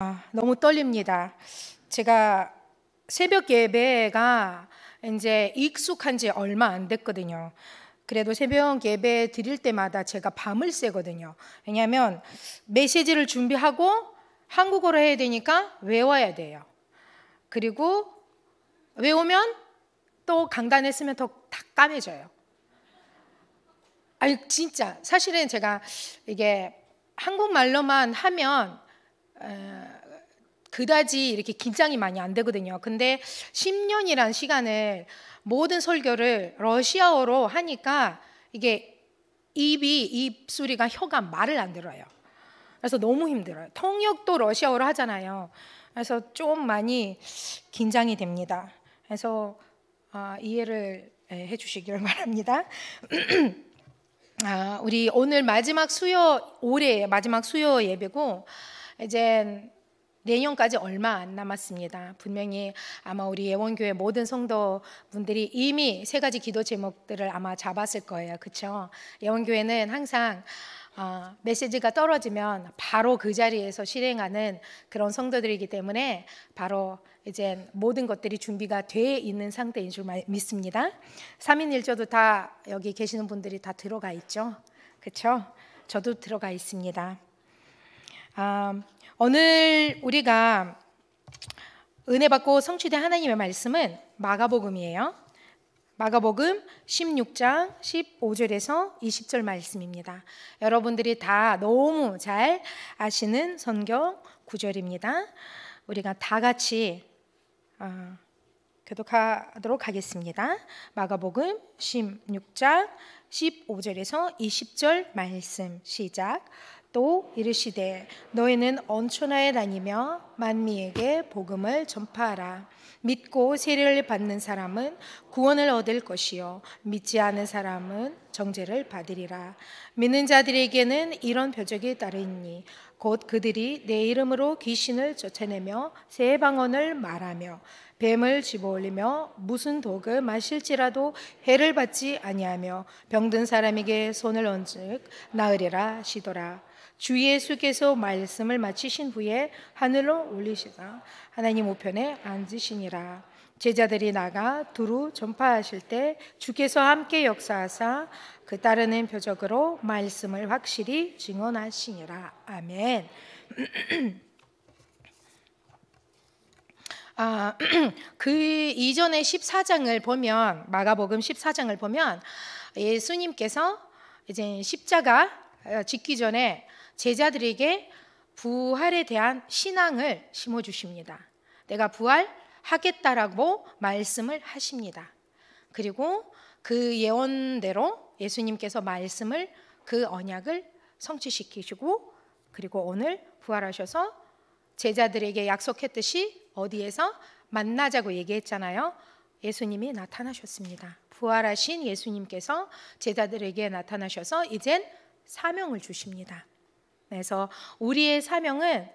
아, 너무 떨립니다. 제가 새벽 예배가 이제 익숙한 지 얼마 안 됐거든요. 그래도 새벽 예배 드릴 때마다 제가 밤을 새거든요. 왜냐하면 메시지를 준비하고 한국어로 해야 되니까 외워야 돼요. 그리고 외우면 또 강단했으면 더다 까매져요. 아니 진짜 사실은 제가 이게 한국말로만 하면 그다지 이렇게 긴장이 많이 안 되거든요. 근데 10년이란 시간을 모든 설교를 러시아어로 하니까 이게 입이 입소리가 혀가 말을 안 들어요. 그래서 너무 힘들어요. 통역도 러시아어로 하잖아요. 그래서 좀 많이 긴장이 됩니다. 그래서 아, 이해를 해주시기를 바랍니다. 아, 우리 오늘 마지막 수요 올해 마지막 수요 예배고 이제 내년까지 얼마 안 남았습니다. 분명히 아마 우리 예원교회 모든 성도분들이 이미 세 가지 기도 제목들을 아마 잡았을 거예요. 그렇죠? 예원교회는 항상 어, 메시지가 떨어지면 바로 그 자리에서 실행하는 그런 성도들이기 때문에 바로 이제 모든 것들이 준비가 돼 있는 상태인 줄 믿습니다. 3인 1조도 다 여기 계시는 분들이 다 들어가 있죠. 그렇죠? 저도 들어가 있습니다. 아, 오늘 우리가 은혜 받고 성취된 하나님의 말씀은 마가복음이에요. 마가복음 16장 15절에서 20절 말씀입니다. 여러분들이 다 너무 잘 아시는 성경 구절입니다. 우리가 다 같이 어, 교독하도록 하겠습니다. 마가복음 16장 15절에서 20절 말씀 시작. 또 이르시되 너희는 언초나에 다니며 만미에게 복음을 전파하라 믿고 세례를 받는 사람은 구원을 얻을 것이요 믿지 않은 사람은 정죄를 받으리라 믿는 자들에게는 이런 표적이 따르니 곧 그들이 내 이름으로 귀신을 쫓아내며 새 방언을 말하며 뱀을 집어올리며 무슨 독을 마실지라도 해를 받지 아니하며 병든 사람에게 손을 얹즉 나으리라 시더라 주 예수께서 말씀을 마치신 후에 하늘로 올리시다 하나님 우편에 앉으시니라 제자들이 나가 두루 전파하실 때 주께서 함께 역사하사 그 따르는 표적으로 말씀을 확실히 증언하시니라 아멘 아, 그 이전의 14장을 보면 마가복음 14장을 보면 예수님께서 이제 십자가 어, 짓기 전에 제자들에게 부활에 대한 신앙을 심어 주십니다. 내가 부활하겠다라고 말씀을 하십니다. 그리고 그 예언대로 예수님께서 말씀을 그 언약을 성취시키시고 그리고 오늘 부활하셔서 제자들에게 약속했듯이 어디에서 만나자고 얘기했잖아요. 예수님이 나타나셨습니다. 부활하신 예수님께서 제자들에게 나타나셔서 이젠 사명을 주십니다. 그래서 우리의 사명은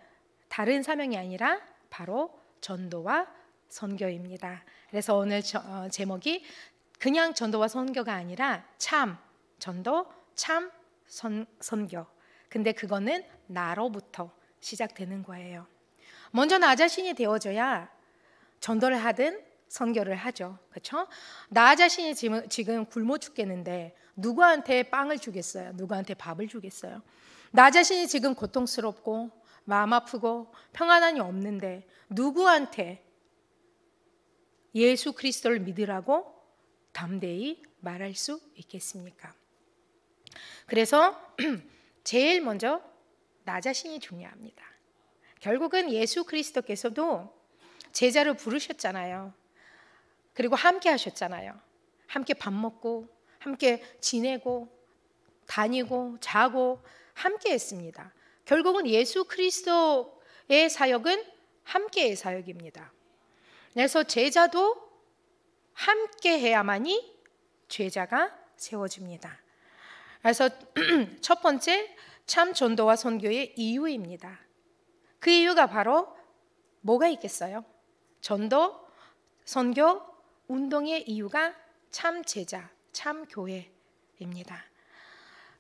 다른 사명이 아니라 바로 전도와 선교입니다. 그래서 오늘 저, 어, 제목이 그냥 전도와 선교가 아니라 참 전도, 참 선, 선교. 근데 그거는 나로부터 시작되는 거예요. 먼저 나 자신이 되어줘야 전도를 하든 선교를 하죠. 그렇죠? 나 자신이 지금, 지금 굶어 죽겠는데 누구한테 빵을 주겠어요? 누구한테 밥을 주겠어요? 나 자신이 지금 고통스럽고 마음 아프고 평안함이 없는데 누구한테 예수 그리스도를 믿으라고 담대히 말할 수 있겠습니까? 그래서 제일 먼저 나 자신이 중요합니다. 결국은 예수 그리스도께서도 제자를 부르셨잖아요. 그리고 함께 하셨잖아요. 함께 밥 먹고, 함께 지내고, 다니고, 자고, 함께 했습니다. 결국은 예수 그리스도의 사역은 함께의 사역입니다. 그래서 제자도 함께 해야만이 제자가 세워집니다. 그래서 첫 번째 참 전도와 선교의 이유입니다. 그 이유가 바로 뭐가 있겠어요? 전도, 선교, 운동의 이유가 참 제자, 참 교회입니다.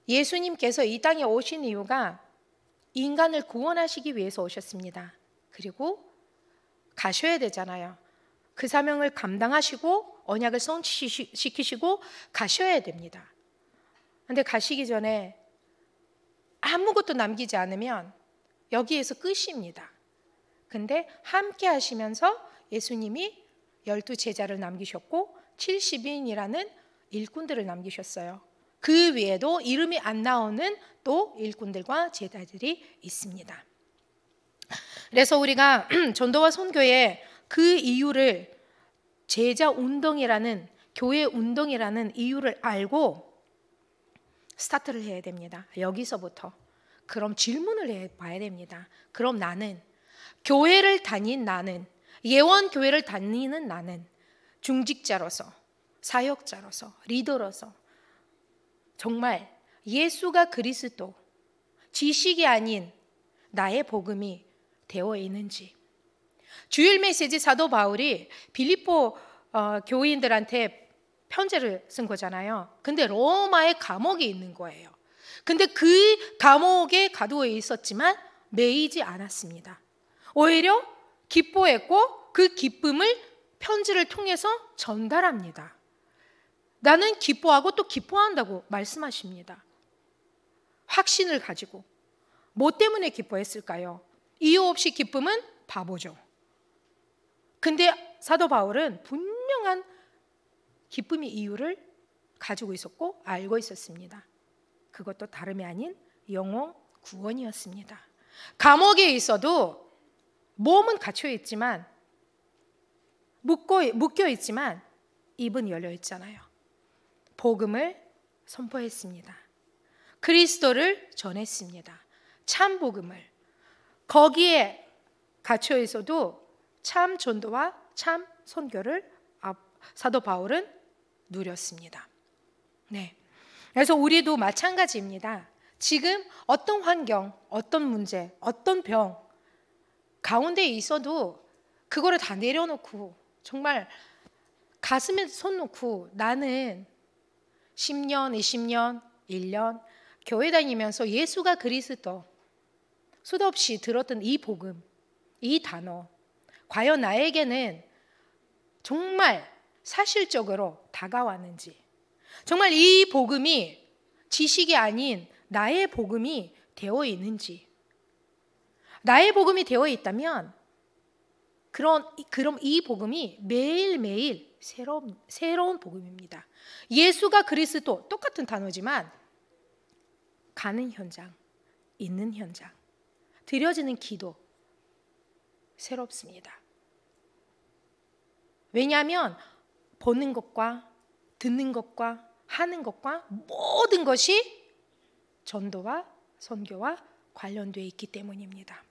예수님께서 이 땅에 오신 이유가 인간을 구원하시기 위해서 오셨습니다. 그리고 가셔야 되잖아요. 그 사명을 감당하시고 언약을 성취시키시고 가셔야 됩니다. 근데 가시기 전에 아무것도 남기지 않으면 여기에서 끝입니다. 근데 함께 하시면서 예수님이 열두 제자를 남기셨고 70인이라는 일꾼들을 남기셨어요. 그 외에도 이름이 안 나오는 또 일꾼들과 제자들이 있습니다. 그래서 우리가 전도와 선교의 그 이유를 제자 운동이라는 교회 운동이라는 이유를 알고 스타트를 해야 됩니다. 여기서부터 그럼 질문을 해 봐야 됩니다. 그럼 나는 교회를 다닌 나는 예원 교회를 다니는 나는 중직자로서 사역자로서 리더로서 정말 예수가 그리스도 지식이 아닌 나의 복음이 되어 있는지 주일 메시지 사도 바울이 빌립보 어, 교인들한테 편지를 쓴 거잖아요. 근데 로마의 감옥에 있는 거예요. 근데 그 감옥에 가두어 있었지만 매이지 않았습니다. 오히려 기뻐했고 그 기쁨을 편지를 통해서 전달합니다. 나는 기뻐하고 또 기뻐한다고 말씀하십니다. 확신을 가지고 뭐 때문에 기뻐했을까요? 이유 없이 기쁨은 바보죠. 근데 사도 바울은 분명한 기쁨의 이유를 가지고 있었고 알고 있었습니다. 그것도 다름이 아닌 영혼 구원이었습니다. 감옥에 있어도 몸은 갇혀 있지만 묶고, 묶여 있지만 입은 열려 있잖아요. 복음을 선포했습니다. 그리스도를 전했습니다. 참 복음을 거기에 갇혀 있어도 참 전도와 참 선교를 사도 바울은 누렸습니다. 네. 그래서 우리도 마찬가지입니다. 지금 어떤 환경, 어떤 문제, 어떤 병 가운데 있어도 그거를 다 내려놓고 정말 가슴에 손 놓고 나는 10년, 20년, 1년 교회 다니면서 예수가 그리스도 수도 없이 들었던 이 복음, 이 단어 과연 나에게는 정말 사실적으로 다가왔는지 정말 이 복음이 지식이 아닌 나의 복음이 되어 있는지. 나의 복음이 되어 있다면 그런 그럼 이 복음이 매일매일 새로운 새로운 복음입니다. 예수가 그리스도 똑같은 단어지만 가는 현장, 있는 현장, 드려지는 기도 새롭습니다. 왜냐하면 보는 것과 듣는 것과 하는 것과 모든 것이 전도와 선교와 관련되어 있기 때문입니다.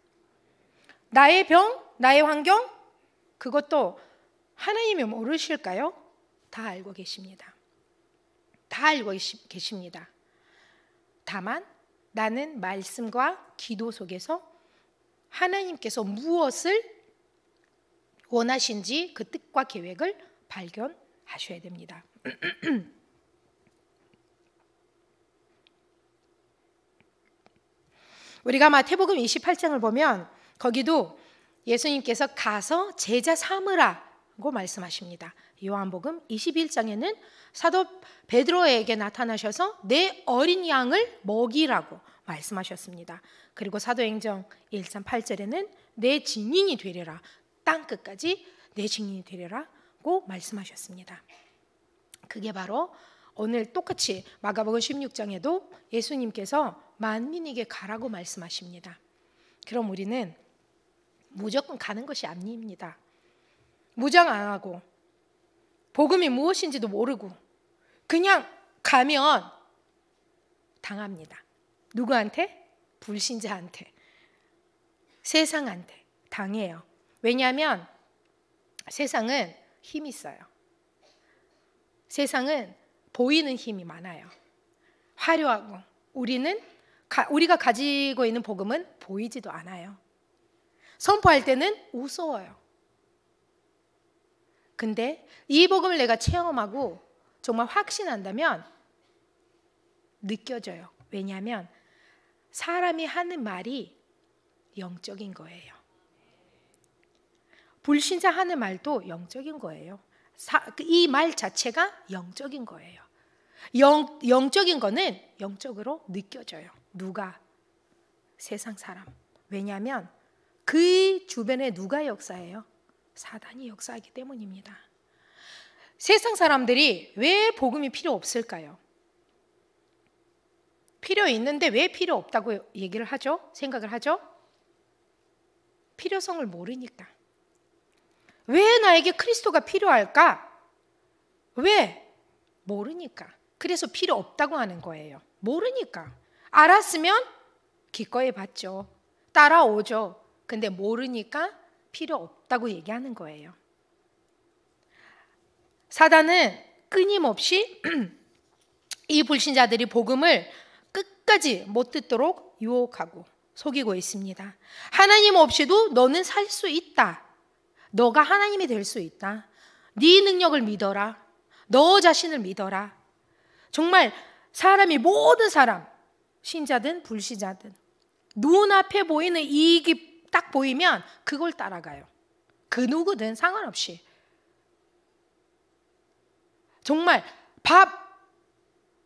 나의 병, 나의 환경, 그것도 하나님이 모르실까요? 다 알고 계십니다. 다 알고 계십니다. 다만 나는 말씀과 기도 속에서 하나님께서 무엇을 원하신지 그 뜻과 계획을 발견 하셔야 됩니다. 우리가 마태복음 28장을 보면 거기도 예수님께서 가서 제자 삼으라고 말씀하십니다. 요한복음 21장에는 사도 베드로에게 나타나셔서 내 어린 양을 먹이라고 말씀하셨습니다. 그리고 사도행정 1장 8절에는 내 증인이 되리라 땅 끝까지 내 증인이 되리라 고 말씀하셨습니다. 그게 바로 오늘 똑같이 마가복음 16장에도 예수님께서 만민에게 가라고 말씀하십니다. 그럼 우리는 무조건 가는 것이 아닙니다. 무장 안 하고 복음이 무엇인지도 모르고 그냥 가면 당합니다. 누구한테? 불신자한테. 세상한테 당해요. 왜냐하면 세상은 힘이 있어요. 세상은 보이는 힘이 많아요. 화려하고 우리는 우리가 가지고 있는 복음은 보이지도 않아요. 선포할 때는 우스워요 근데 이 복음을 내가 체험하고 정말 확신한다면 느껴져요. 왜냐하면 사람이 하는 말이 영적인 거예요. 불신자 하는 말도 영적인 거예요. 그 이말 자체가 영적인 거예요. 영, 영적인 거는 영적으로 느껴져요. 누가? 세상 사람. 왜냐하면 그 주변에 누가 역사해요? 사단이 역사하기 때문입니다. 세상 사람들이 왜 복음이 필요 없을까요? 필요 있는데 왜 필요 없다고 얘기를 하죠? 생각을 하죠? 필요성을 모르니까. 왜 나에게 크리스도가 필요할까? 왜? 모르니까. 그래서 필요 없다고 하는 거예요. 모르니까. 알았으면 기꺼이 받죠. 따라오죠. 근데 모르니까 필요 없다고 얘기하는 거예요. 사단은 끊임없이 이 불신자들이 복음을 끝까지 못 듣도록 유혹하고 속이고 있습니다. 하나님 없이도 너는 살 수 있다. 너가 하나님이 될 수 있다. 네 능력을 믿어라. 너 자신을 믿어라. 정말 사람이 모든 사람 신자든 불신자든 눈앞에 보이는 이익이 딱 보이면 그걸 따라가요. 그 누구든 상관없이. 정말 밥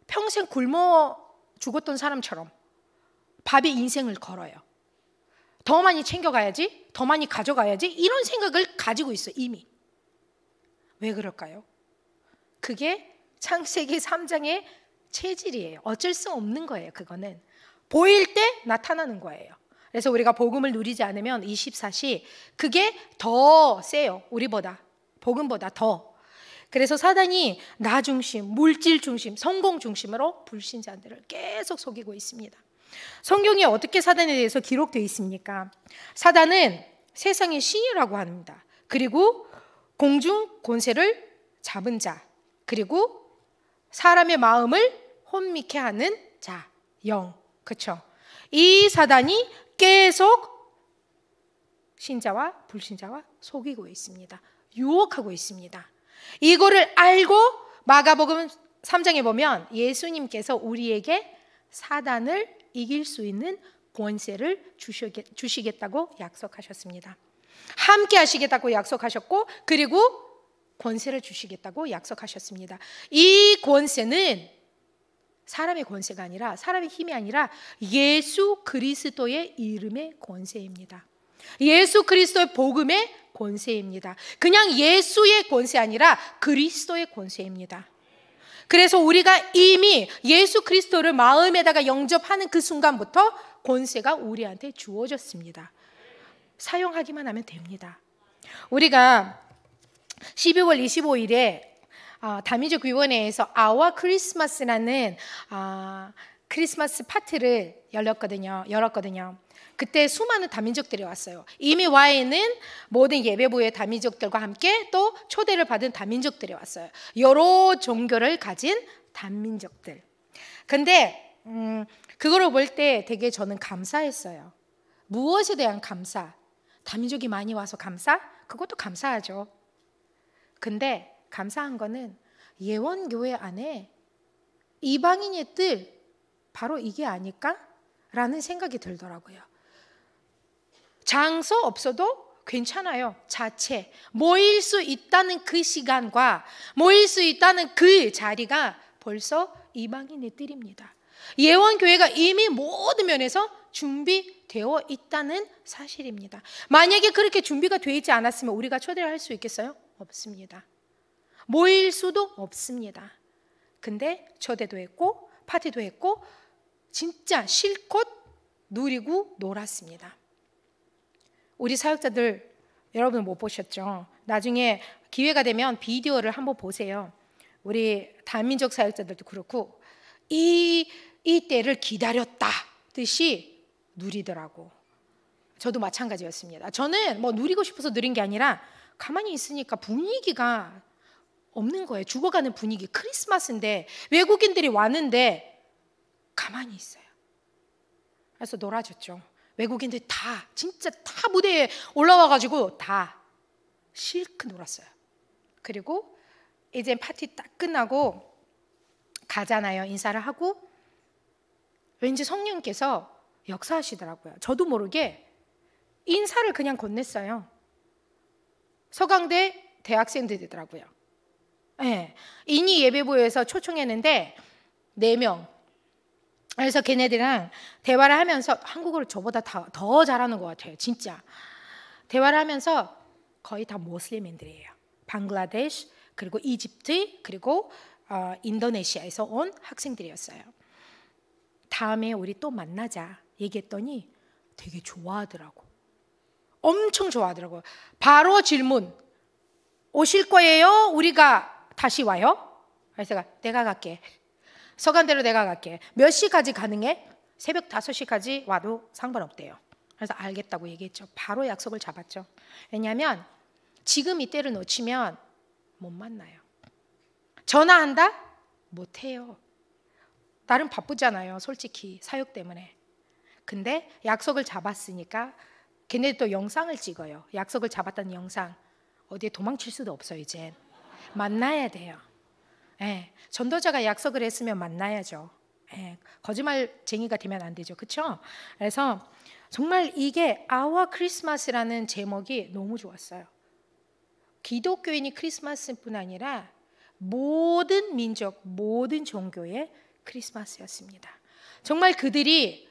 평생 굶어 죽었던 사람처럼 밥에 인생을 걸어요. 더 많이 챙겨가야지, 더 많이 가져가야지 이런 생각을 가지고 있어 이미. 왜 그럴까요? 그게 창세기 3장의 체질이에요. 어쩔 수 없는 거예요. 그거는 보일 때 나타나는 거예요. 그래서 우리가 복음을 누리지 않으면 24시 그게 더 세요. 우리보다 복음보다 더. 그래서 사단이 나 중심, 물질 중심, 성공 중심으로 불신자들을 계속 속이고 있습니다. 성경이 어떻게 사단에 대해서 기록되어 있습니까? 사단은 세상의 신이라고 합니다. 그리고 공중 권세를 잡은 자, 그리고 사람의 마음을 혼미케 하는 자, 영. 그렇죠? 이 사단이 계속 신자와 불신자와 속이고 있습니다. 유혹하고 있습니다. 이거를 알고 마가복음 3장에 보면 예수님께서 우리에게 사단을 이길 수 있는 권세를 주시겠, 다고 약속하셨습니다. 함께 하시겠다고 약속하셨고 그리고 권세를 주시겠다고 약속하셨습니다. 이 권세는 사람의 권세가 아니라 사람의 힘이 아니라 예수 그리스도의 이름의 권세입니다. 예수 그리스도의 복음의 권세입니다. 그냥 예수의 권세 아니라 그리스도의 권세입니다. 그래서 우리가 이미 예수 그리스도를 마음에다가 영접하는 그 순간부터 권세가 우리한테 주어졌습니다. 사용하기만 하면 됩니다. 우리가 12월 25일에 다미적 위원회에서 아와 크리스마스라는 크리스마스 파티를 열렸거든요. 열었거든요. 그때 수많은 다민족들이 왔어요. 이미 와 있는 모든 예배부의 다민족들과 함께 또 초대를 받은 다민족들이 왔어요. 여러 종교를 가진 다민족들. 근데 음, 그거를 볼때 되게 저는 감사했어요. 무엇에 대한 감사? 다민족이 많이 와서 감사? 그것도 감사하죠. 근데 감사한 거는 예원교회 안에 이방인의 뜰 바로 이게 아닐까라는 생각이 들더라고요. 장소 없어도 괜찮아요. 자체. 모일 수 있다는 그 시간과 모일 수 있다는 그 자리가 벌써 이방인의 뜰입니다. 예원교회가 이미 모든 면에서 준비되어 있다는 사실입니다. 만약에 그렇게 준비가 되지 않았으면 우리가 초대를 할 수 있겠어요? 없습니다. 모일 수도 없습니다. 근데 초대도 했고 파티도 했고 진짜 실컷 누리고 놀았습니다. 우리 사역자들 여러분 못 보셨죠? 나중에 기회가 되면 비디오를 한번 보세요. 우리 단민족 사역자들도 그렇고 이 이때를 기다렸다 뜻이 누리더라고. 저도 마찬가지였습니다. 저는 뭐 누리고 싶어서 누린 게 아니라 가만히 있으니까 분위기가 없는 거예요. 죽어가는 분위기. 크리스마스인데 외국인들이 왔는데 가만히 있어요. 그래서 놀아줬죠. 외국인들 다 진짜 다 무대에 올라와 가지고 다 실크 놀았어요. 그리고 이제 파티 딱 끝나고 가잖아요. 인사를 하고 왠지 성령께서 역사하시더라고요. 저도 모르게 인사를 그냥 건넸어요. 서강대 대학생들이더라고요. 예. 네. 인이 예배부에서 초청했는데 4명 그래서 걔네들이랑 대화를 하면서 한국어를 저보다 다, 더 잘하는 것 같아요. 진짜. 대화를 하면서 거의 다 모슬림인들이에요. 방글라데시 그리고 이집트 그리고 어, 인도네시아에서 온 학생들이었어요. 다음에 우리 또 만나자 얘기했더니 되게 좋아하더라고. 엄청 좋아하더라고요. 바로 질문. 오실 거예요? 우리가 다시 와요? 그래서 내가 갈게. 서간대로 내가 갈게. 몇 시까지 가능해? 새벽 5시까지 와도 상관없대요. 그래서 알겠다고 얘기했죠. 바로 약속을 잡았죠. 왜냐하면 지금 이때를 놓치면 못 만나요. 전화한다? 못 해요. 나름 바쁘잖아요. 솔직히 사역 때문에. 근데 약속을 잡았으니까 걔네 또 영상을 찍어요. 약속을 잡았다는 영상. 어디에 도망칠 수도 없어요, 이제. 만나야 돼요. 예, 전도자가 약속을 했으면 만나야죠. 예, 거짓말쟁이가 되면 안 되죠. 그렇죠? 그래서 정말 이게 아워 크리스마스라는 제목이 너무 좋았어요. 기독교인이 크리스마스뿐 아니라 모든 민족, 모든 종교의 크리스마스였습니다. 정말 그들이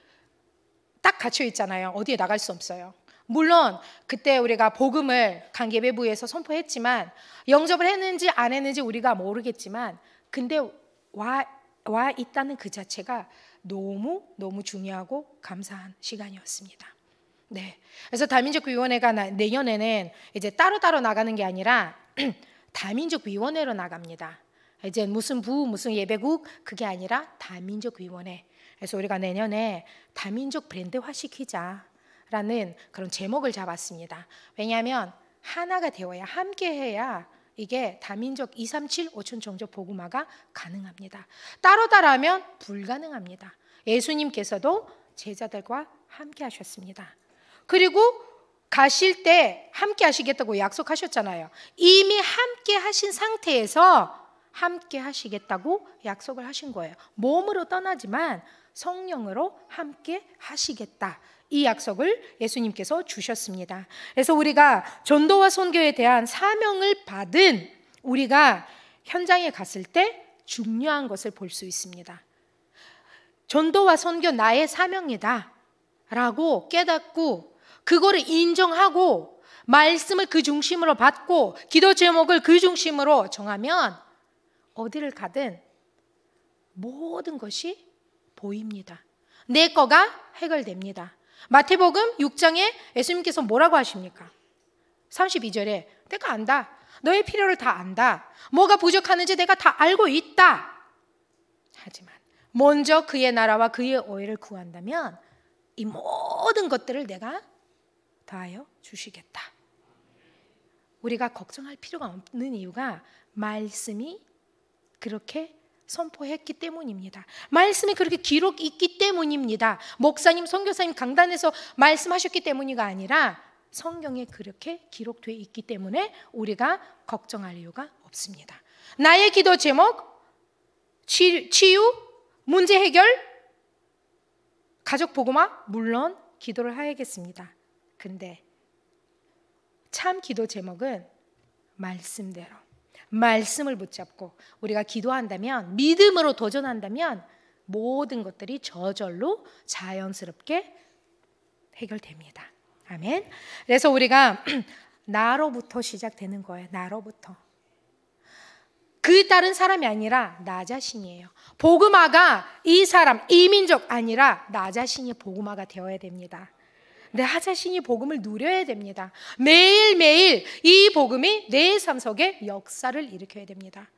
딱 갇혀 있잖아요. 어디에 나갈 수 없어요. 물론 그때 우리가 복음을 강계배부에서 선포했지만 영접을 했는지 안 했는지 우리가 모르겠지만 근데 와, 와 있다는 그 자체가 너무 너무 중요하고 감사한 시간이었습니다. 네. 그래서 다민족 위원회가 내년에는 이제 따로따로 나가는 게 아니라 다민족 위원회로 나갑니다. 이제 무슨 부 무슨 예배국 그게 아니라 다민족 위원회. 그래서 우리가 내년에 다민족 브랜드화 시키자. 라는 그런 제목을 잡았습니다. 왜냐하면 하나가 되어야 함께해야 이게 다민족 2, 3, 7, 5천 종족 복음화가 가능합니다. 따로따라하면 불가능합니다. 예수님께서도 제자들과 함께 하셨습니다. 그리고 가실 때 함께 하시겠다고 약속하셨잖아요. 이미 함께 하신 상태에서 함께 하시겠다고 약속을 하신 거예요. 몸으로 떠나지만 성령으로 함께 하시겠다. 이 약속을 예수님께서 주셨습니다. 그래서 우리가 전도와 선교에 대한 사명을 받은 우리가 현장에 갔을 때 중요한 것을 볼 수 있습니다. 전도와 선교 나의 사명이다. 라고 깨닫고 그거를 인정하고 말씀을 그 중심으로 받고 기도 제목을 그 중심으로 정하면 어디를 가든 모든 것이 보입니다. 내 거가 해결됩니다. 마태복음 6장에 예수님께서 뭐라고 하십니까? 32절에 내가 안다. 너의 필요를 다 안다. 뭐가 부족하는지 내가 다 알고 있다. 하지만 먼저 그의 나라와 그의 오해를 구한다면 이 모든 것들을 내가 다하여 주시겠다. 우리가 걱정할 필요가 없는 이유가 말씀이 그렇게 선포했기 때문입니다. 말씀이 그렇게 기록 있기 때문입니다. 목사님, 선교사님 강단에서 말씀하셨기 때문이가 아니라 성경에 그렇게 기록돼 있기 때문에 우리가 걱정할 이유가 없습니다. 나의 기도 제목 치, 유 문제 해결 가족 보고마 물론 기도를 해야겠습니다. 근데 참 기도 제목은 말씀대로 말씀을 붙잡고 우리가 기도한다면 믿음으로 도전한다면 모든 것들이 저절로 자연스럽게 해결됩니다. 아멘. 그래서 우리가 나로부터 시작되는 거예요. 나로부터. 그 다른 사람이 아니라 나 자신이에요. 복음화가 이 사람, 이 민족 아니라 나 자신이 복음화가 되어야 됩니다. 내 하자신이 복음을 누려야 됩니다. 매일매일 이 복음이 내 삶 속에 역사를 일으켜야 됩니다.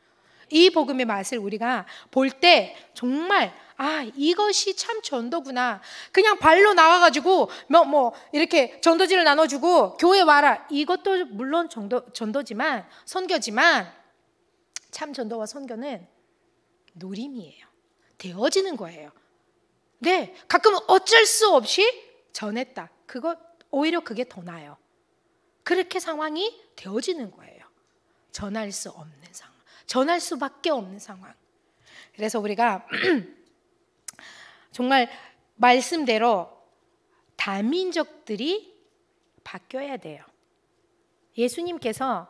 이 복음의 맛을 우리가 볼 때 정말 아 이것이 참 전도구나 그냥 발로 나가가지고 뭐, 뭐 이렇게 전도지를 나눠주고 교회 와라 이것도 물론 전도, 전도지만 선교지만 참 전도와 선교는 누림이에요 되어지는 거예요 네가끔 어쩔 수 없이 전했다 그거 오히려 그게 더 나아요. 그렇게 상황이 되어지는 거예요. 전할 수 없는 상황. 전할 수밖에 없는 상황. 그래서 우리가 정말 말씀대로 다민족들이 바뀌어야 돼요. 예수님께서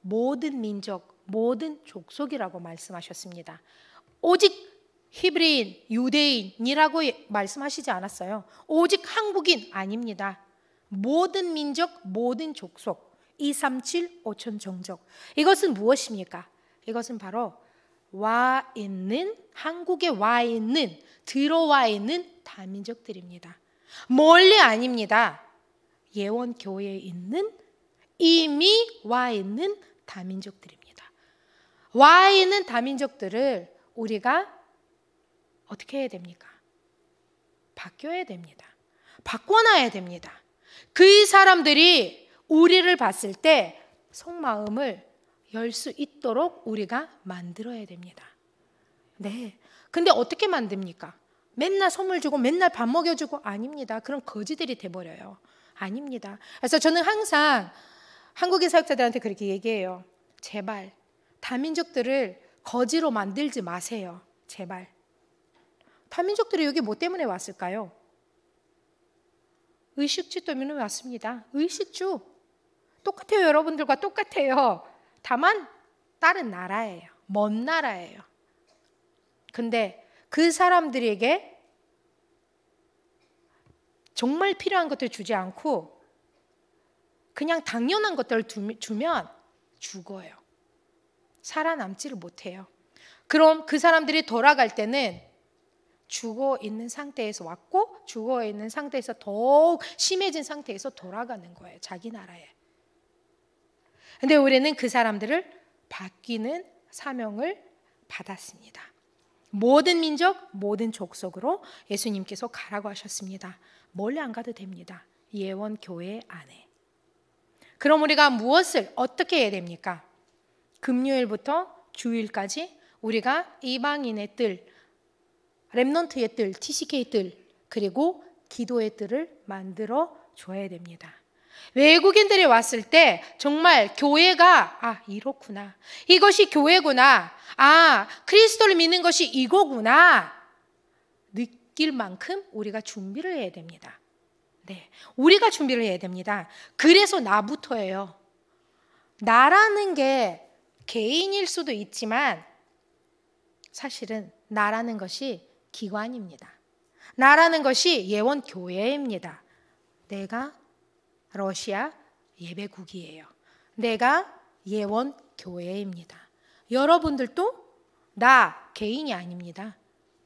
모든 민족, 모든 족속이라고 말씀하셨습니다. 오직 히브리인, 유대인이라고 말씀하시지 않았어요. 오직 한국인 아닙니다. 모든 민족, 모든 족속, 2, 3, 7, 5천 종족. 이것은 무엇입니까? 이것은 바로 와 있는 한국에 와 있는 들어와 있는 다민족들입니다. 멀리 아닙니다. 예원 교회에 있는 이미 와 있는 다민족들입니다. 와 있는 다민족들을 우리가 어떻게 해야 됩니까? 바뀌어야 됩니다. 바꿔놔야 됩니다. 그 사람들이 우리를 봤을 때 속마음을 열 수 있도록 우리가 만들어야 됩니다. 네. 근데 어떻게 만듭니까? 맨날 선물 주고 맨날 밥 먹여주고 아닙니다. 그런 거지들이 돼버려요. 아닙니다. 그래서 저는 항상 한국인 사역자들한테 그렇게 얘기해요. 제발 다민족들을 거지로 만들지 마세요. 제발. 반민족들이 여기 뭐 때문에 왔을까요? 의식주 때문에 왔습니다. 의식주. 똑같아요. 여러분들과 똑같아요. 다만 다른 나라예요. 먼 나라예요. 근데 그 사람들에게 정말 필요한 것들 주지 않고 그냥 당연한 것들을 주면 죽어요. 살아남지를 못해요. 그럼 그 사람들이 돌아갈 때는 죽어 있는 상태에서 왔고 죽어 있는 상태에서 더욱 심해진 상태에서 돌아가는 거예요. 자기 나라에. 근데 우리는 그 사람들을 바뀌는 사명을 받았습니다. 모든 민족, 모든 족속으로 예수님께서 가라고 하셨습니다. 멀리 안 가도 됩니다. 예원 교회 안에. 그럼 우리가 무엇을 어떻게 해야 됩니까? 금요일부터 주일까지 우리가 이방인의 뜰 랩넌트의 뜰, TCK 뜰, 그리고 기도의 뜰을 만들어 줘야 됩니다. 외국인들이 왔을 때 정말 교회가 아 이렇구나 이것이 교회구나 아 크리스도를 믿는 것이 이거구나 느낄 만큼 우리가 준비를 해야 됩니다. 네, 우리가 준비를 해야 됩니다. 그래서 나부터예요. 나라는 게 개인일 수도 있지만 사실은 나라는 것이 기관입니다. 나라는 것이 예원 교회입니다. 내가 러시아 예배국이에요. 내가 예원 교회입니다. 여러분들도 나 개인이 아닙니다.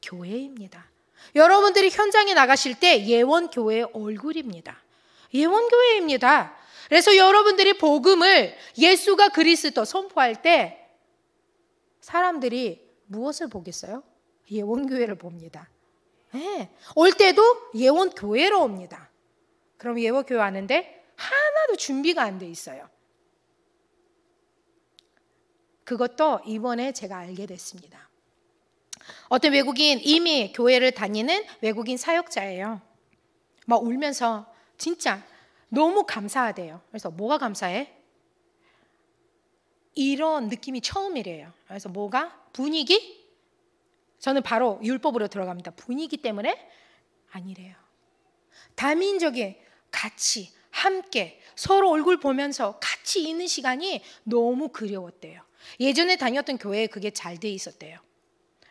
교회입니다. 여러분들이 현장에 나가실 때 예원 교회의 얼굴입니다. 예원 교회입니다. 그래서 여러분들이 복음을 예수가 그리스도 선포할 때 사람들이 무엇을 보겠어요? 예원교회를 봅니다. 네. 올 때도 예원교회로 옵니다. 그럼 예원교회 왔는데 하나도 준비가 안 돼 있어요. 그것도 이번에 제가 알게 됐습니다. 어떤 외국인 이미 교회를 다니는 외국인 사역자예요. 막 울면서 진짜 너무 감사하대요. 그래서 뭐가 감사해? 이런 느낌이 처음이래요. 그래서 뭐가 분위기? 저는 바로 율법으로 들어갑니다. 분이기 때문에 아니래요. 다민족의 같이 함께 서로 얼굴 보면서 같이 있는 시간이 너무 그리웠대요. 예전에 다녔던 교회에 그게 잘 돼 있었대요.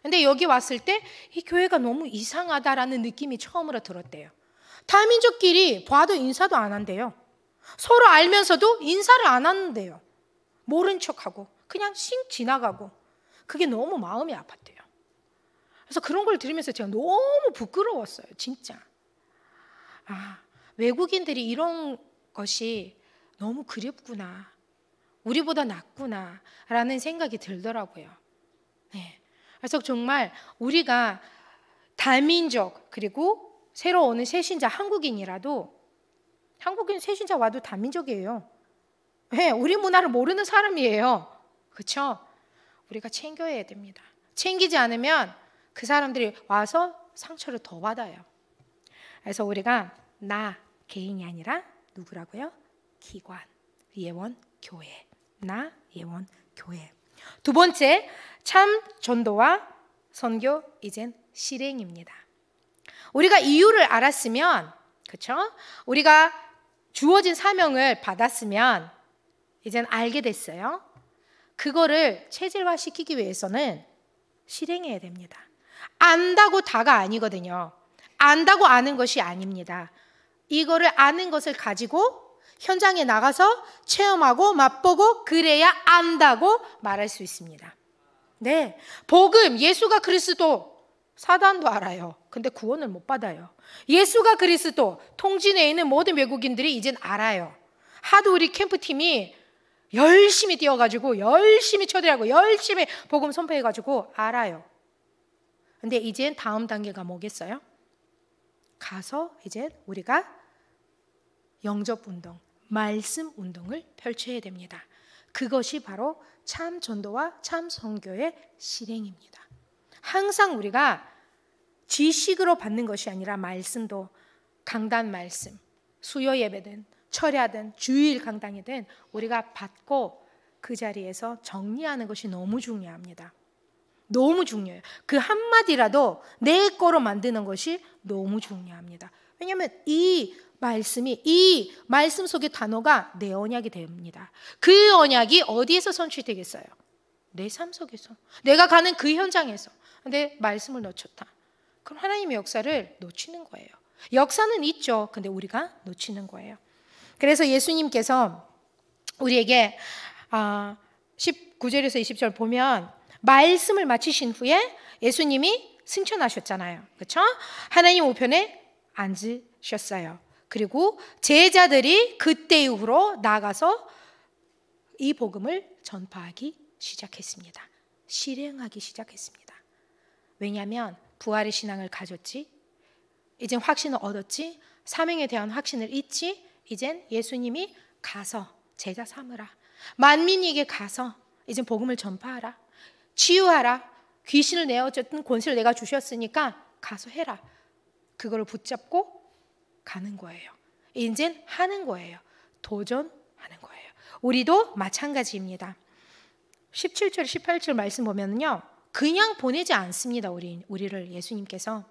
근데 여기 왔을 때 이 교회가 너무 이상하다라는 느낌이 처음으로 들었대요. 다민족끼리 봐도 인사도 안 한대요. 서로 알면서도 인사를 안 하는데요. 모른 척하고 그냥 싱 지나가고 그게 너무 마음이 아팠대요. 그래서 그런 걸 들으면서 제가 너무 부끄러웠어요, 진짜. 아, 외국인들이 이런 것이 너무 그립구나. 우리보다 낫구나. 라는 생각이 들더라고요. 네. 그래서 정말 우리가 다민족, 그리고 새로 오는 새신자 한국인이라도 한국인 새신자 와도 다민족이에요. 네, 우리 문화를 모르는 사람이에요. 그렇 우리가 챙겨야 됩니다. 챙기지 않으면 그 사람들이 와서 상처를 더 받아요. 그래서 우리가 나 개인이 아니라 누구라고요? 기관, 예원, 교회. 나 예원, 교회. 두 번째, 참 전도와 선교 이젠 실행입니다. 우리가 이유를 알았으면 그렇죠? 우리가 주어진 사명을 받았으면 이젠 알게 됐어요. 그거를 체질화시키기 위해서는 실행해야 됩니다. 안다고 다가 아니거든요. 안다고 아는 것이 아닙니다. 이거를 아는 것을 가지고 현장에 나가서 체험하고 맛보고 그래야 안다고 말할 수 있습니다. 네. 복음, 예수가 그리스도. 사단도 알아요. 근데 구원을 못 받아요. 예수가 그리스도. 통진에 있는 모든 외국인들이 이젠 알아요. 하도 우리 캠프팀이 열심히 뛰어가지고 열심히 초대하고 열심히 복음 선포해가지고 알아요. 근데 이제 다음 단계가 뭐겠어요? 가서 이제 우리가 영접 운동, 말씀 운동을 펼쳐야 됩니다. 그것이 바로 참 전도와 참 선교의 실행입니다. 항상 우리가 지식으로 받는 것이 아니라 말씀도 강단 말씀, 수요 예배든 철야든 주일 강당이든 우리가 받고 그 자리에서 정리하는 것이 너무 중요합니다. 너무 중요해요. 그 한마디라도 내 거로 만드는 것이 너무 중요합니다. 왜냐하면 이 말씀이 이 말씀 속의 단어가 내 언약이 됩니다. 그 언약이 어디에서 선출되겠어요? 내 삶 속에서 내가 가는 그 현장에서 근 말씀을 놓쳤다. 그럼 하나님의 역사를 놓치는 거예요. 역사는 있죠. 근데 우리가 놓치는 거예요. 그래서 예수님께서 우리에게 19절에서 아, 20절 보면 말씀을 마치신 후에 예수님이 승천하셨잖아요. 그렇죠? 하나님 우편에 앉으셨어요. 그리고 제자들이 그때 이후로 나가서 이 복음을 전파하기 시작했습니다. 실행하기 시작했습니다. 왜냐하면 부활의 신앙을 가졌지, 이젠 확신을 얻었지, 사명에 대한 확신을 잊지, 이젠 예수님이 가서 제자 삼으라. 만민에게 가서 이젠 복음을 전파하라. 치유하라. 귀신을 내어 줬쨌든 권세를 내가 주셨으니까 가서 해라. 그거를 붙잡고 가는 거예요. 인젠 하는 거예요. 도전하는 거예요. 우리도 마찬가지입니다. 17절, 18절 말씀 보면요. 그냥 보내지 않습니다. 우리, 우리를 예수님께서.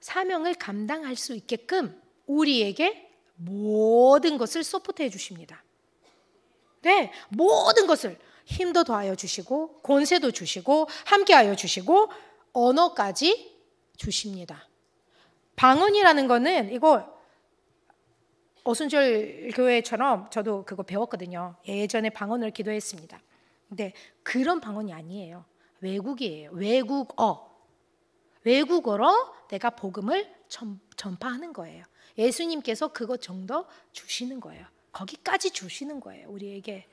사명을 감당할 수 있게끔 우리에게 모든 것을 소프트해 주십니다. 네, 모든 것을 힘도 더하여 주시고 권세도 주시고 함께하여 주시고 언어까지 주십니다. 방언이라는 거는 이거 어순절 교회처럼 저도 그거 배웠거든요. 예전에 방언을 기도했습니다. 근데 그런 방언이 아니에요. 외국이에요. 외국어. 외국어로 내가 복음을 전, 파하는 거예요. 예수님께서 그것 정도 주시는 거예요. 거기까지 주시는 거예요. 우리에게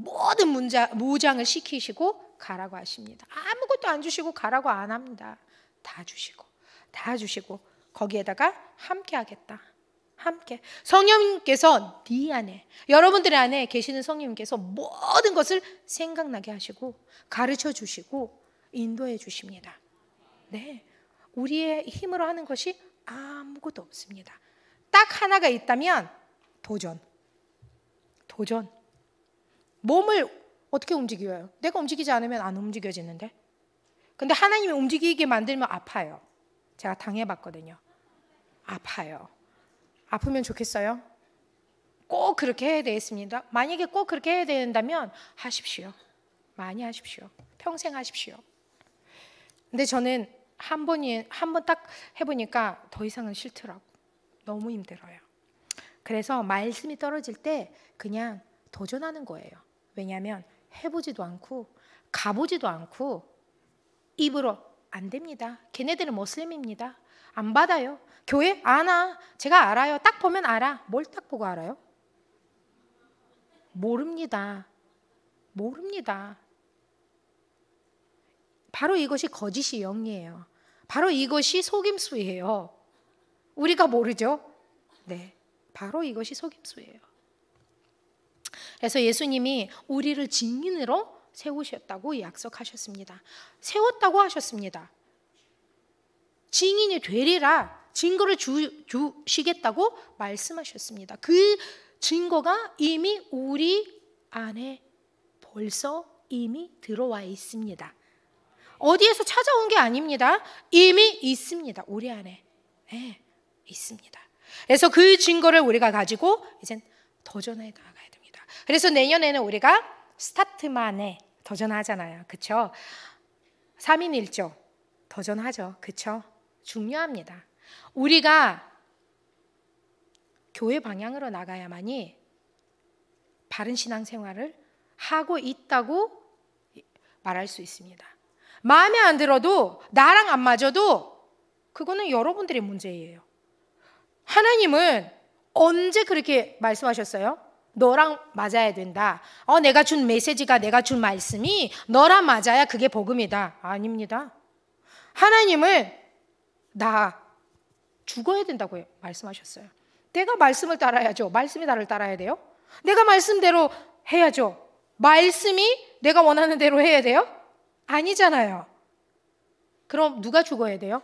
모든 문자, 무장을 시키시고 가라고 하십니다. 아무것도 안 주시고 가라고 안 합니다. 다 주시고, 다 주시고, 거기에다가 함께 하겠다. 함께. 성령님께서 네 안에, 여러분들 안에 계시는 성령님께서 모든 것을 생각나게 하시고, 가르쳐 주시고, 인도해 주십니다. 네. 우리의 힘으로 하는 것이 아무것도 없습니다. 딱 하나가 있다면 도전. 도전. 몸을 어떻게 움직여요? 내가 움직이지 않으면 안 움직여지는데. 근데 하나님이 움직이게 만들면 아파요. 제가 당해봤거든요. 아파요. 아프면 좋겠어요? 꼭 그렇게 해야 되겠습니다. 만약에 꼭 그렇게 해야 된다면 하십시오. 많이 하십시오. 평생 하십시오. 근데 저는 한 번이 한 번 딱 해보니까 더 이상은 싫더라고. 너무 힘들어요. 그래서 말씀이 떨어질 때 그냥 도전하는 거예요. 왜냐하면 해보지도 않고 가보지도 않고 입으로 안 됩니다. 걔네들은 모슬림입니다. 안 받아요. 교회 안아 제가 알아요. 딱 보면 알아. 뭘 딱 보고 알아요? 모릅니다. 모릅니다. 바로 이것이 거짓이 영이에요. 바로 이것이 속임수예요. 우리가 모르죠? 네. 바로 이것이 속임수예요. 그래서 예수님이 우리를 증인으로 세우셨다고 약속하셨습니다. 세웠다고 하셨습니다. 증인이 되리라 증거를 주, 주시겠다고 말씀하셨습니다. 그 증거가 이미 우리 안에 벌써 이미 들어와 있습니다. 어디에서 찾아온 게 아닙니다. 이미 있습니다. 우리 안에. 네, 있습니다. 그래서 그 증거를 우리가 가지고 이젠 도전해가 그래서 내년에는 우리가 스타트만에 도전하잖아요. 그쵸? 3인 1조 도전하죠. 그쵸? 중요합니다. 우리가 교회 방향으로 나가야만이 바른 신앙생활을 하고 있다고 말할 수 있습니다. 마음에 안 들어도 나랑 안 맞아도 그거는 여러분들의 문제예요. 하나님은 언제 그렇게 말씀하셨어요? 너랑 맞아야 된다. 어, 내가 준 메시지가 내가 준 말씀이 너랑 맞아야 그게 복음이다. 아닙니다. 하나님은 나 죽어야 된다고 말씀하셨어요. 내가 말씀을 따라야죠. 말씀이 나를 따라야 돼요. 내가 말씀대로 해야죠. 말씀이 내가 원하는 대로 해야 돼요? 아니잖아요. 그럼 누가 죽어야 돼요?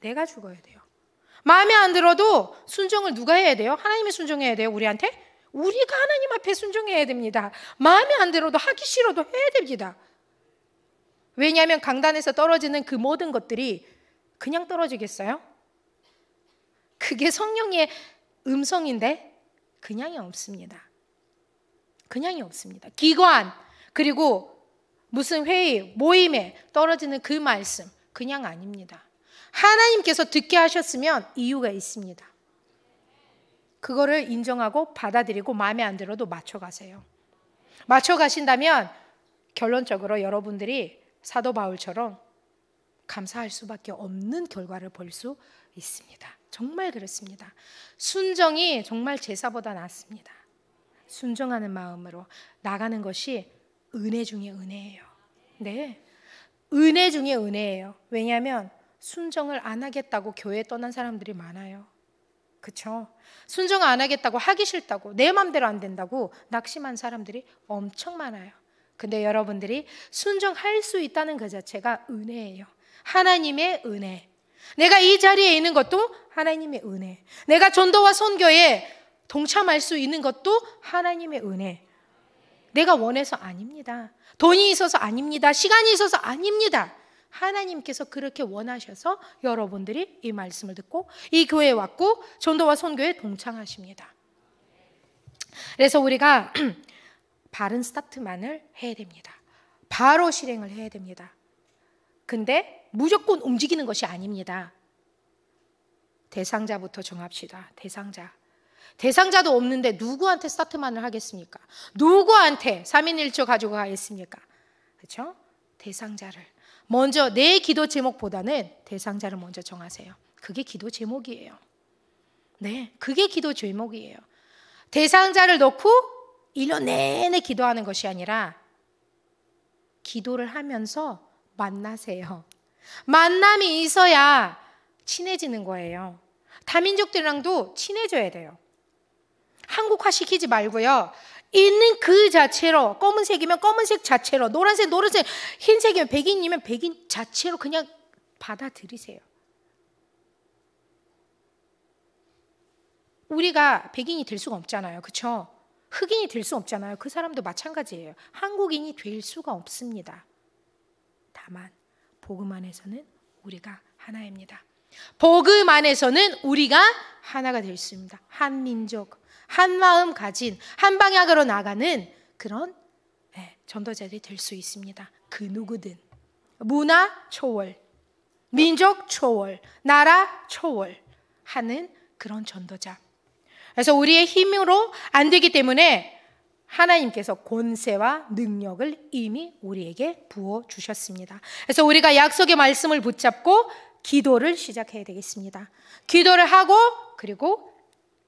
내가 죽어야 돼요. 마음에 안 들어도 순종을 누가 해야 돼요? 하나님이 순종해야 돼요, 우리한테? 우리가 하나님 앞에 순종해야 됩니다. 마음에 안 들어도 하기 싫어도 해야 됩니다. 왜냐하면 강단에서 떨어지는 그 모든 것들이 그냥 떨어지겠어요? 그게 성령의 음성인데 그냥이 없습니다. 그냥이 없습니다. 기관 그리고 무슨 회의 모임에 떨어지는 그 말씀 그냥 아닙니다. 하나님께서 듣게 하셨으면 이유가 있습니다. 그거를 인정하고 받아들이고 마음에 안 들어도 맞춰가세요. 맞춰가신다면 결론적으로 여러분들이 사도 바울처럼 감사할 수밖에 없는 결과를 볼 수 있습니다. 정말 그렇습니다. 순정이 정말 제사보다 낫습니다. 순정하는 마음으로 나가는 것이 은혜 중에 은혜예요. 네. 은혜 중에 은혜예요. 왜냐하면 순정을 안 하겠다고 교회 떠난 사람들이 많아요. 그쵸? 순종 안 하겠다고 하기 싫다고 내 맘대로 안 된다고 낙심한 사람들이 엄청 많아요. 근데 여러분들이 순종할 수 있다는 그 자체가 은혜예요. 하나님의 은혜. 내가 이 자리에 있는 것도 하나님의 은혜. 내가 전도와 선교에 동참할 수 있는 것도 하나님의 은혜. 내가 원해서 아닙니다. 돈이 있어서 아닙니다. 시간이 있어서 아닙니다. 하나님께서 그렇게 원하셔서 여러분들이 이 말씀을 듣고 이 교회에 왔고 전도와 선교에 동창하십니다 그래서 우리가 바른 스타트만을 해야 됩니다. 바로 실행을 해야 됩니다. 근데 무조건 움직이는 것이 아닙니다. 대상자부터 정합시다. 대상자. 대상자도 없는데 누구한테 스타트만을 하겠습니까? 누구한테 3인 1조 가지고 가겠습니까? 그렇죠? 대상자를 먼저 내 기도 제목보다는 대상자를 먼저 정하세요. 그게 기도 제목이에요. 네, 그게 기도 제목이에요. 대상자를 놓고 1년 내내 기도하는 것이 아니라 기도를 하면서 만나세요. 만남이 있어야 친해지는 거예요. 다민족들이랑도 친해져야 돼요. 한국화 시키지 말고요. 있는 그 자체로 검은색이면 검은색 자체로 노란색 노란색 흰색이면 백인이면 백인 자체로 그냥 받아들이세요. 우리가 백인이 될 수가 없잖아요. 그렇죠? 흑인이 될 수 없잖아요. 그 사람도 마찬가지예요. 한국인이 될 수가 없습니다. 다만 복음 안에서는 우리가 하나입니다. 복음 안에서는 우리가 하나가 될 수 있습니다. 한 민족, 한 마음 가진 한 방향으로 나가는 그런 예, 전도자들이 될 수 있습니다. 그 누구든 문화 초월, 민족 초월, 나라 초월 하는 그런 전도자. 그래서 우리의 힘으로 안 되기 때문에 하나님께서 권세와 능력을 이미 우리에게 부어 주셨습니다. 그래서 우리가 약속의 말씀을 붙잡고 기도를 시작해야 되겠습니다. 기도를 하고 그리고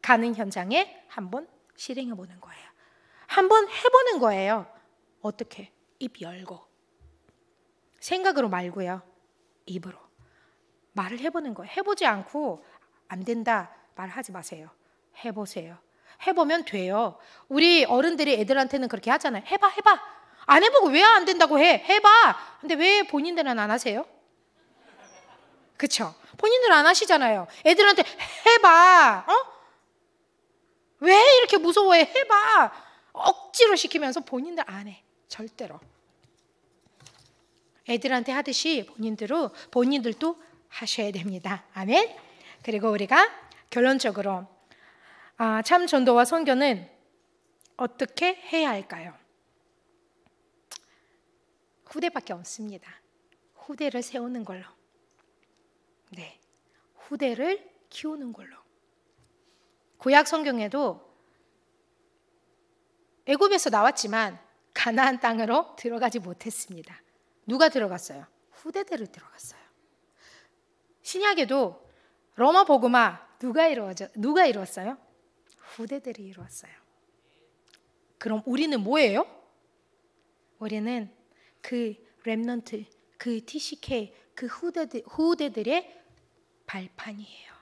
가는 현장에 한 번 실행해 보는 거예요. 한 번 해보는 거예요. 어떻게? 입 열고. 생각으로 말고요. 입으로. 말을 해보는 거예요. 해보지 않고 안 된다 말하지 마세요. 해보세요. 해보면 돼요. 우리 어른들이 애들한테는 그렇게 하잖아요. 해봐, 해봐. 안 해보고 왜 안 된다고 해? 해봐. 근데 왜 본인들은 안 하세요? 그쵸? 본인들 안 하시잖아요. 애들한테 해봐. 어? 왜 이렇게 무서워해? 해봐. 억지로 시키면서 본인들 안 해. 절대로. 애들한테 하듯이 본인들도 본인들도 하셔야 됩니다. 아멘. 그리고 우리가 결론적으로 아, 참 전도와 선교는 어떻게 해야 할까요? 후대밖에 없습니다. 후대를 세우는 걸로. 네. 후대를 키우는 걸로. 구약 성경에도 애굽에서 나왔지만 가나안 땅으로 들어가지 못했습니다. 누가 들어갔어요? 후대들을 들어갔어요. 신약에도 로마 복음화 누가 이루어져 누가 이루었어요? 후대들이 이루었어요. 그럼 우리는 뭐예요? 우리는 그 렘넌트, 그 TCK, 그 후대들, 후대들의 발판이에요.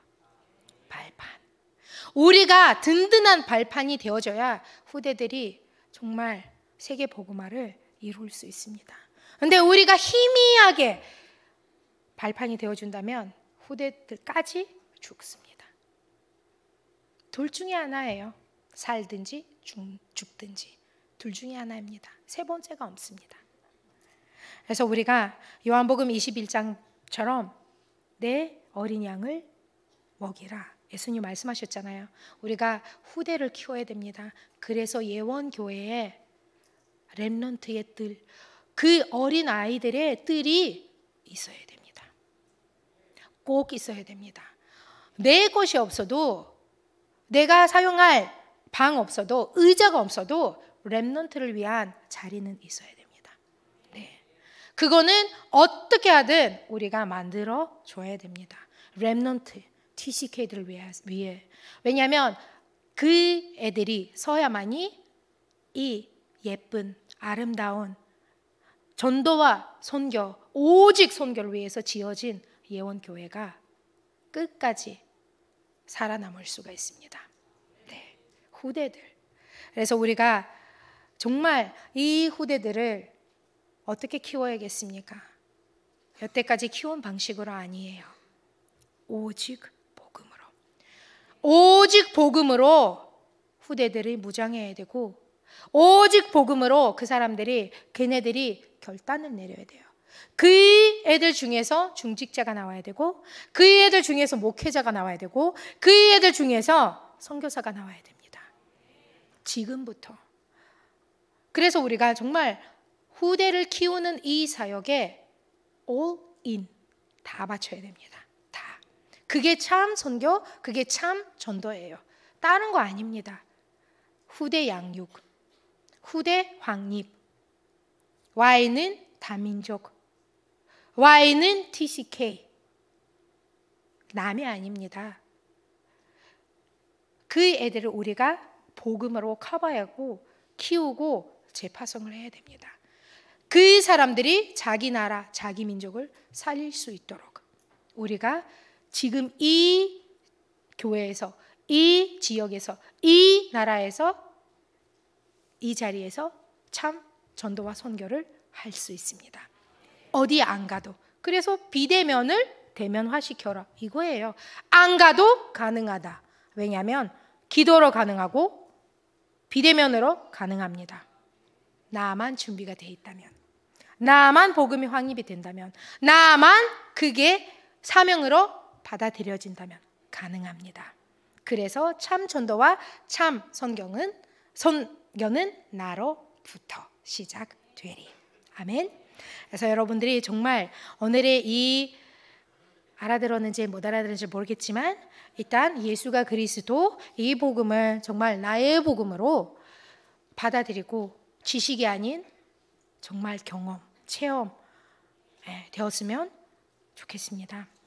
발판. 우리가 든든한 발판이 되어져야 후대들이 정말 세계 복음화를 이룰 수 있습니다. 근데 우리가 희미하게 발판이 되어준다면 후대들까지 죽습니다. 둘 중에 하나예요. 살든지 죽든지 둘 중에 하나입니다. 세 번째가 없습니다. 그래서 우리가 요한복음 21장처럼 내 어린 양을 먹이라 예수님 말씀하셨잖아요. 우리가 후대를 키워야 됩니다. 그래서 예원 교회에 렘넌트의 뜰, 그 어린 아이들의 뜰이 있어야 됩니다. 꼭 있어야 됩니다. 내 것이 없어도 내가 사용할 방 없어도 의자가 없어도 렘넌트를 위한 자리는 있어야 됩니다. 네. 그거는 어떻게 하든 우리가 만들어 줘야 됩니다. 렘넌트. TCK들을 위해, 위해. 왜냐하면 그 애들이 서야만이 이 예쁜 아름다운 전도와 선교 오직 선교를 위해서 지어진 예원 교회가 끝까지 살아남을 수가 있습니다. 네, 후대들. 그래서 우리가 정말 이 후대들을 어떻게 키워야겠습니까? 여태까지 키운 방식으로 아니에요. 오직 오직 복음으로 후대들이 무장해야 되고 오직 복음으로 그 사람들이 걔네들이 결단을 내려야 돼요. 그 애들 중에서 중직자가 나와야 되고 그 애들 중에서 목회자가 나와야 되고 그 애들 중에서 선교사가 나와야 됩니다. 지금부터. 그래서 우리가 정말 후대를 키우는 이 사역에 all in 다 바쳐야 됩니다. 그게 참 선교, 그게 참 전도예요. 다른 거 아닙니다. 후대 양육, 후대 확립, Y는 다민족, Y는 TCK. 남이 아닙니다. 그 애들을 우리가 복음으로 커버하고 키우고 재파송을 해야 됩니다. 그 사람들이 자기 나라, 자기 민족을 살릴 수 있도록 우리가 지금 이 교회에서, 이 지역에서, 이 나라에서, 이 자리에서 참 전도와 선교를 할 수 있습니다. 어디 안 가도. 그래서 비대면을 대면화시켜라. 이거예요. 안 가도 가능하다. 왜냐하면 기도로 가능하고 비대면으로 가능합니다. 나만 준비가 돼 있다면, 나만 복음이 확립이 된다면, 나만 그게 사명으로 받아들여진다면 가능합니다. 그래서 참 전도와 참 선경은 선견은 나로부터 시작되리. 아멘. 그래서 여러분들이 정말 오늘의 이 알아들었는지 못 알아들었는지 모르겠지만 일단 예수가 그리스도 이 복음을 정말 나의 복음으로 받아들이고 지식이 아닌 정말 경험, 체험 예, 되었으면 좋겠습니다.